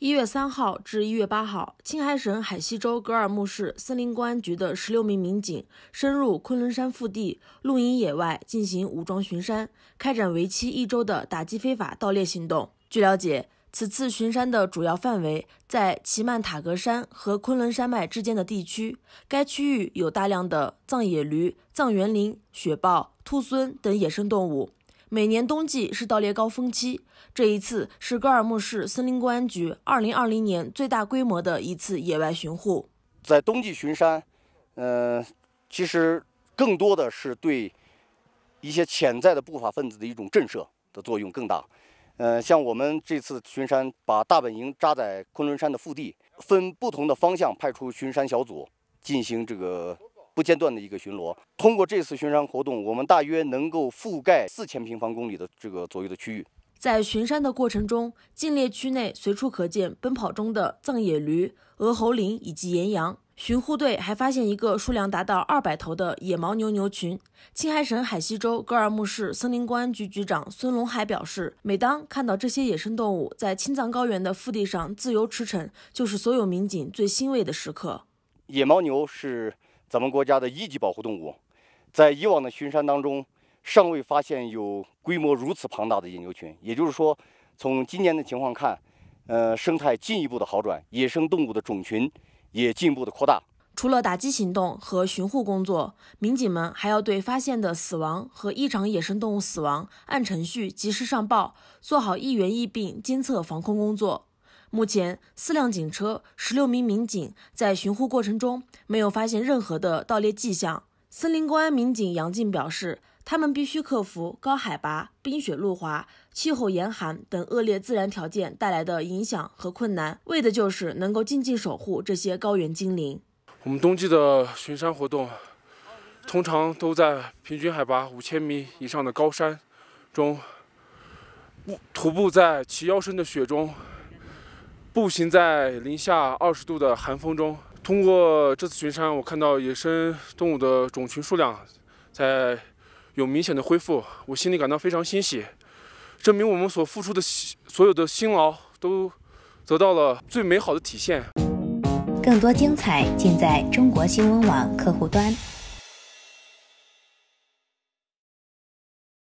一月三号至一月八号，青海省海西州格尔木市森林公安局的十六名民警深入昆仑山腹地露营野外，进行武装巡山，开展为期一周的打击非法盗猎行动。据了解，此次巡山的主要范围在祁曼塔格山和昆仑山脉之间的地区，该区域有大量的藏野驴、藏原羚、雪豹、兔狲等野生动物。每年冬季是盗猎高峰期，这一次是格尔木市森林公安局二零二零年最大规模的一次野外巡护。在冬季巡山，嗯，其实更多的是对一些潜在的不法分子的一种震慑的作用更大。嗯，像我们这次巡山，把大本营扎在昆仑山的腹地，分不同的方向派出巡山小组进行这个。不间断的一个巡逻。通过这次巡山活动，我们大约能够覆盖四千平方公里的这个左右的区域。在巡山的过程中，禁猎区内随处可见奔跑中的藏野驴、鹅喉羚以及岩羊。巡护队还发现一个数量达到二百头的野牦牛牛群。青海省海西州格尔木市森林公安局局长孙龙海表示，每当看到这些野生动物在青藏高原的腹地上自由驰骋，就是所有民警最欣慰的时刻。野牦牛是。咱们国家的一级保护动物，在以往的巡山当中，尚未发现有规模如此庞大的野牛群。也就是说，从今年的情况看，呃，生态进一步的好转，野生动物的种群也进一步的扩大。除了打击行动和巡护工作，民警们还要对发现的死亡和异常野生动物死亡，按程序及时上报，做好疫源疫病监测防控工作。目前，四辆警车、十六名民警在巡护过程中没有发现任何的盗猎迹象。森林公安民警杨静表示，他们必须克服高海拔、冰雪路滑、气候严寒等恶劣自然条件带来的影响和困难，为的就是能够静静守护这些高原精灵。我们冬季的巡山活动，通常都在平均海拔五千米以上的高山中，徒步在齐腰深的雪中。步行在零下二十度的寒风中，通过这次巡山，我看到野生动物的种群数量在有明显的恢复，我心里感到非常欣喜，证明我们所付出的所有的辛劳都得到了最美好的体现。更多精彩尽在中国新闻网客户端。